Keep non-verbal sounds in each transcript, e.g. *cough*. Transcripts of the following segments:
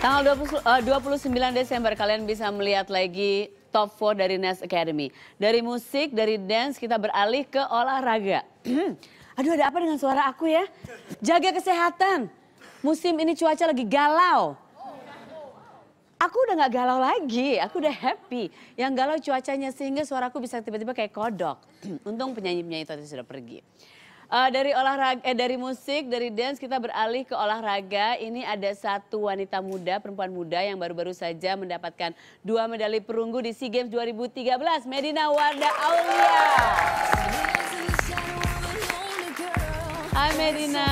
Tanggal 20, uh, 29 Desember kalian bisa melihat lagi top 4 dari Nest Academy. Dari musik, dari dance kita beralih ke olahraga. *clears throat* Aduh ada apa dengan suara aku ya? Jaga kesehatan. Musim ini cuaca lagi galau. Aku udah gak galau lagi, aku udah happy. Yang galau cuacanya sehingga suaraku bisa tiba-tiba kayak kodok. *clears throat* Untung penyanyi-penyanyi itu sudah pergi. Uh, dari olahraga, eh, dari musik, dari dance kita beralih ke olahraga. Ini ada satu wanita muda, perempuan muda yang baru-baru saja mendapatkan dua medali perunggu di Sea Games 2013. Medina Warda Aulia. Hai Medina.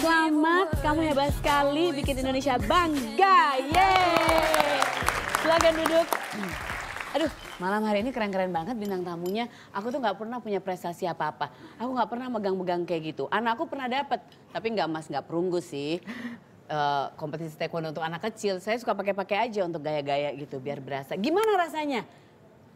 Selamat, kamu hebat sekali bikin Indonesia bangga. Yeay. Silahkan duduk. Aduh, Malam hari ini keren-keren banget bintang tamunya. Aku tuh nggak pernah punya prestasi apa-apa. Aku nggak pernah megang-megang kayak gitu. Anakku pernah dapat, tapi nggak mas nggak perunggu sih. Uh, kompetisi taekwondo untuk anak kecil, saya suka pakai-pakai aja untuk gaya-gaya gitu biar berasa. Gimana rasanya?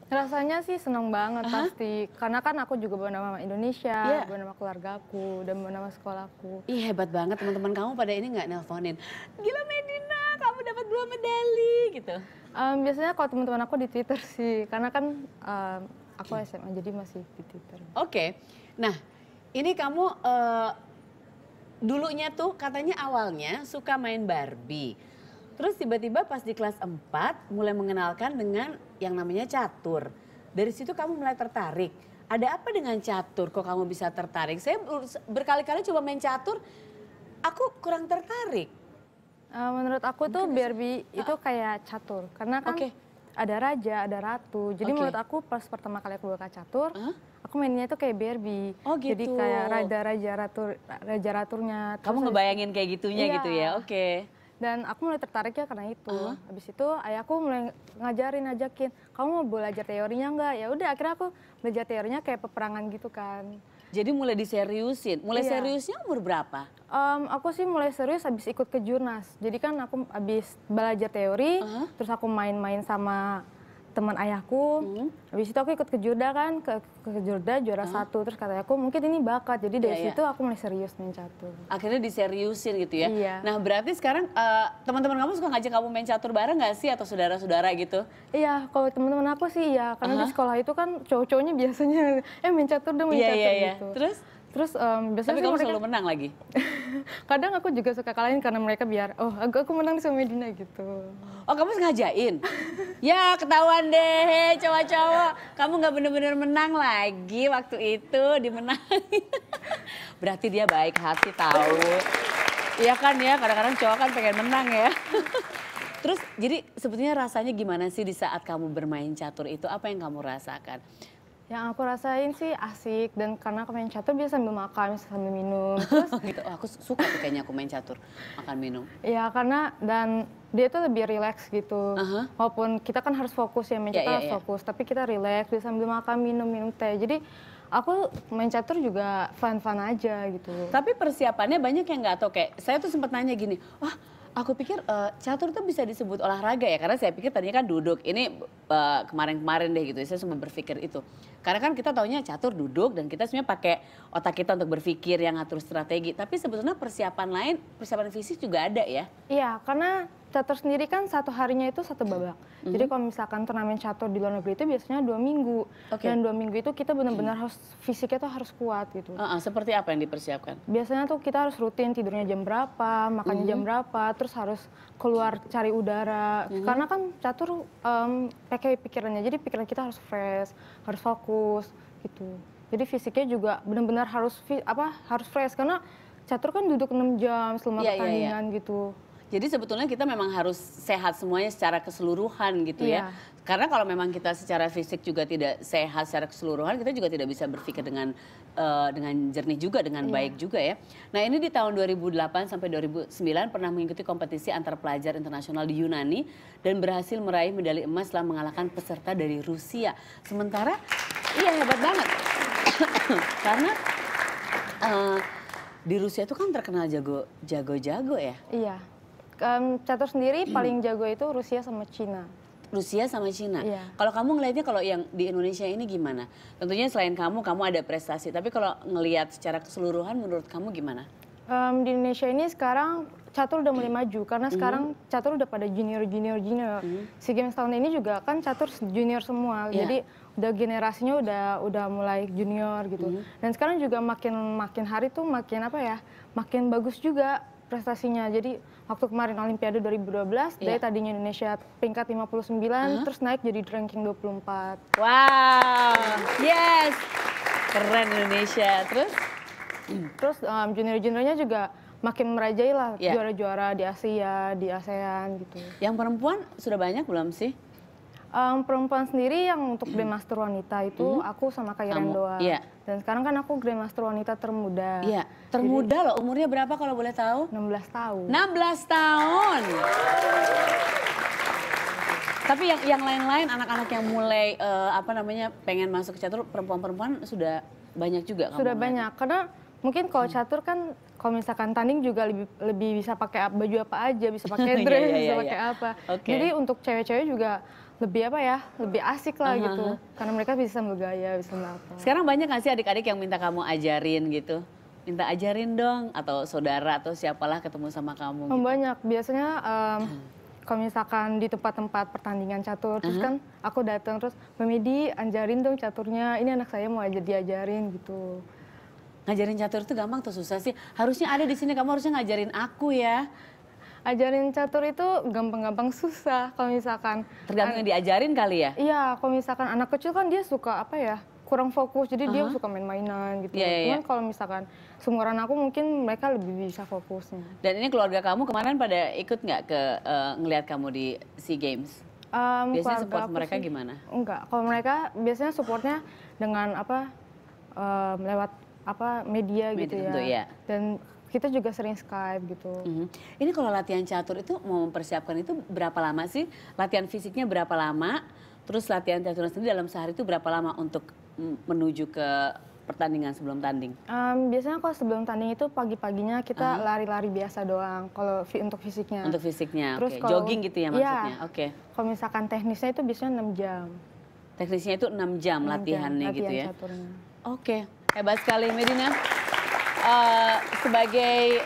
Rasanya sih senang banget pasti, karena kan aku juga bawa nama Indonesia, yeah. bawa nama keluarga aku, dan bawa nama sekolahku. iya hebat banget teman-teman kamu pada ini nggak nelponin. Gila Medina, kamu dapat dua medali gitu. Um, biasanya kalau teman-teman aku di Twitter sih, karena kan um, aku SMA jadi masih di Twitter. Oke, okay. nah ini kamu uh, dulunya tuh katanya awalnya suka main Barbie. Terus tiba-tiba pas di kelas 4 mulai mengenalkan dengan yang namanya catur. Dari situ kamu mulai tertarik. Ada apa dengan catur kok kamu bisa tertarik? Saya berkali-kali coba main catur, aku kurang tertarik Uh, menurut aku tuh Barbie itu ah. kayak catur karena kan okay. ada raja, ada ratu. Jadi okay. menurut aku pas pertama kali aku buka catur, huh? aku mainnya itu kayak Barbie. Oh gitu. Jadi kayak raja-raja ratu, raja-raturnya. Kamu ngebayangin kayak gitunya iya. gitu ya? Oke. Okay dan aku mulai tertarik ya karena itu. Uh. Habis itu ayahku mulai ngajarin ngajakin. kamu mau belajar teorinya enggak? Ya udah akhirnya aku belajar teorinya kayak peperangan gitu kan. Jadi mulai diseriusin. Mulai iya. seriusnya umur berapa? Um, aku sih mulai serius habis ikut ke jurnas. Jadi kan aku habis belajar teori, uh -huh. terus aku main-main sama teman ayahku hmm. habis itu aku ikut ke Jurda kan ke, ke Jurda juara hmm. satu terus kata aku mungkin ini bakat jadi dari ya, situ aku mulai serius main catur akhirnya diseriusin gitu ya iya. nah berarti sekarang uh, teman-teman kamu suka ngajak kamu main catur bareng gak sih atau saudara-saudara gitu iya kalau teman-teman aku sih iya karena uh -huh. di sekolah itu kan cowok-cowoknya biasanya eh main catur dong main yeah, catur yeah, yeah. gitu terus Terus um, biasanya Tapi kamu mereka... selalu menang lagi? *laughs* Kadang aku juga suka kalahin karena mereka biar, oh aku, aku menang di sama Medina gitu. Oh kamu sengajain? *laughs* ya ketahuan deh cowok-cowok. Kamu nggak bener-bener menang lagi waktu itu dimenang. *laughs* Berarti dia baik hati tahu. Iya kan ya, kadang-kadang cowok kan pengen menang ya. Terus jadi sebetulnya rasanya gimana sih di saat kamu bermain catur itu? Apa yang kamu rasakan? Yang aku rasain sih asik dan karena aku main catur biasa sambil makan, bisa sambil minum. *laughs* Terus gitu. oh, aku suka tuh kayaknya aku main catur, makan minum. Iya karena dan dia tuh lebih relax gitu. Uh -huh. Walaupun kita kan harus fokus ya main iya, catur yeah, harus yeah. fokus, tapi kita relax bisa sambil makan, minum, minum teh. Jadi aku main catur juga fun-fun aja gitu. Tapi persiapannya banyak yang nggak tau. kayak saya tuh sempat nanya gini, wah Aku pikir uh, catur itu bisa disebut olahraga ya karena saya pikir tadinya kan duduk. Ini kemarin eh, kemarin-kemarin deh gitu. Saya sempat berpikir itu. Karena kan kita taunya catur duduk dan kita sebenarnya pakai otak kita untuk berpikir yang ngatur strategi. Tapi sebetulnya persiapan lain, persiapan fisik juga ada ya. Iya, karena catur sendiri kan satu harinya itu satu babak. Mm-hmm. Jadi kalau misalkan turnamen catur di luar negeri itu biasanya dua minggu. Okay. Dan dua minggu itu kita benar-benar mhm. harus fisiknya tuh harus kuat gitu. Uh-uh, seperti apa yang dipersiapkan? Biasanya tuh kita harus rutin tidurnya jam berapa, makannya mm-hmm. jam berapa, terus harus keluar cari udara. Mm-hmm. Karena kan catur um, pakai pikirannya, jadi pikiran kita harus fresh, harus fokus gitu. Jadi fisiknya juga benar-benar harus apa harus fresh karena catur kan duduk 6 jam selama yeah, iya, iya. pertandingan yeah, yeah. gitu. Jadi sebetulnya kita memang harus sehat semuanya secara keseluruhan gitu yeah. ya. Iya. Karena kalau memang kita secara fisik juga tidak sehat secara keseluruhan, kita juga tidak bisa berpikir dengan uh, dengan jernih juga, dengan yeah. baik juga ya. Nah ini di tahun 2008 sampai 2009 pernah mengikuti kompetisi antar pelajar internasional di Yunani dan berhasil meraih medali emas setelah mengalahkan peserta dari Rusia. Sementara, iya hebat banget. *coughs* Karena uh, di Rusia itu kan terkenal jago jago ya. Iya um, catur sendiri hmm. paling jago itu Rusia sama Cina. Rusia sama Cina. Yeah. Kalau kamu ngelihatnya kalau yang di Indonesia ini gimana? Tentunya selain kamu, kamu ada prestasi. Tapi kalau ngelihat secara keseluruhan, menurut kamu gimana? Um, di Indonesia ini sekarang catur udah mulai maju karena mm. sekarang catur udah pada junior junior junior. Mm. Si games tahun ini juga kan catur junior semua. Yeah. Jadi udah generasinya udah udah mulai junior gitu. Mm. Dan sekarang juga makin makin hari tuh makin apa ya? Makin bagus juga prestasinya. Jadi waktu kemarin Olimpiade 2012, yeah. dari tadinya Indonesia peringkat 59, uh -huh. terus naik jadi ranking 24. Wow, yes, keren Indonesia. Terus? Terus um, junior-juniornya juga makin merajai lah iya. juara-juara yeah. di Asia, di ASEAN gitu. Yang perempuan sudah banyak belum sih? Um, perempuan sendiri yang untuk Grandmaster wanita itu -hmm. aku sama kayak Iren iya. Dan sekarang kan aku Grandmaster wanita termuda. Iya, termuda Jadi, loh. Umurnya berapa kalau boleh tahu? 16 tahun. 16 tahun. Tapi yang yang lain-lain anak-anak yang mulai uh, apa namanya pengen masuk ke catur perempuan-perempuan sudah banyak juga kamu Sudah banyak banyak karena mungkin kalau hmm. catur kan kalau misalkan tanding juga lebih lebih bisa pakai baju apa aja, bisa pakai *laughs* iya, dress, yeah, yeah, yeah, bisa iya. pakai apa. Okay. Jadi untuk cewek-cewek juga lebih apa ya lebih asik lah uh -huh. gitu karena mereka bisa bergaya bisa apa sekarang banyak nggak sih adik-adik yang minta kamu ajarin gitu minta ajarin dong atau saudara atau siapalah ketemu sama kamu gitu. Oh, banyak biasanya um, kalau misalkan di tempat-tempat pertandingan catur uh -huh. terus kan aku datang terus memedi ajarin dong caturnya ini anak saya mau aja diajarin gitu ngajarin catur itu gampang atau susah sih harusnya ada di sini kamu harusnya ngajarin aku ya ajarin catur itu gampang-gampang susah kalau misalkan tergantung yang diajarin kali ya iya kalau misalkan anak kecil kan dia suka apa ya kurang fokus jadi uh -huh. dia uh-huh. suka main-mainan gitu yeah, yeah, iya. cuman yeah. kalau misalkan seumuran aku mungkin mereka lebih bisa fokusnya dan ini keluarga kamu kemarin pada ikut nggak ke uh, ngelihat kamu di sea games um, biasanya support mereka sih, gimana enggak kalau mereka biasanya supportnya dengan apa uh, lewat apa media, gitu media gitu ya. ya dan kita juga sering Skype gitu. Mm -hmm. Ini kalau latihan catur itu mau mempersiapkan itu berapa lama sih? Latihan fisiknya berapa lama? Terus latihan catur sendiri dalam sehari itu berapa lama untuk mm, menuju ke pertandingan sebelum tanding? Um, biasanya kalau sebelum tanding itu pagi-paginya kita lari-lari uh -huh. biasa doang. Kalau untuk fisiknya. Untuk fisiknya. Terus okay. kalau, jogging gitu ya iya. maksudnya. Yeah, Oke. Okay. Kalau misalkan teknisnya itu biasanya 6 jam. Teknisnya itu 6 jam 6 latihannya gitu latihan gitu ya. Oke. Okay. Hebat sekali Medina. Eh, sebagai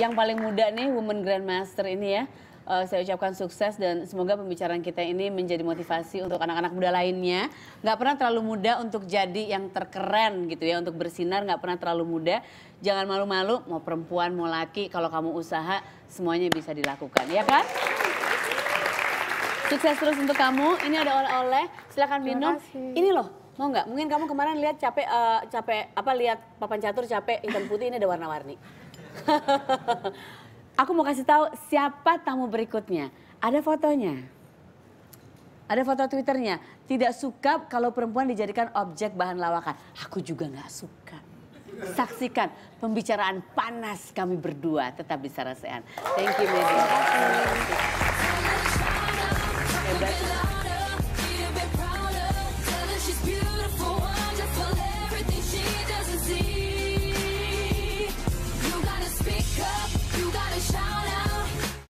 yang paling muda nih woman grandmaster ini ya. Uh, saya ucapkan sukses dan semoga pembicaraan kita ini menjadi motivasi untuk anak-anak muda lainnya. Gak pernah terlalu muda untuk jadi yang terkeren gitu ya, untuk bersinar Gak pernah terlalu muda. Jangan malu-malu, mau perempuan, mau laki, kalau kamu usaha semuanya bisa dilakukan, ya kan? Sukses terus untuk kamu. Ini ada oleh-oleh, silakan minum. Ini loh, mau nggak? Mungkin kamu kemarin lihat capek, uh, capek apa lihat papan catur capek hitam putih ini ada warna-warni. *laughs* Aku mau kasih tahu siapa tamu berikutnya. Ada fotonya. Ada foto twitternya. Tidak suka kalau perempuan dijadikan objek bahan lawakan. Aku juga nggak suka. Saksikan pembicaraan panas kami berdua tetap di rasakan. Thank you, Medi. Terima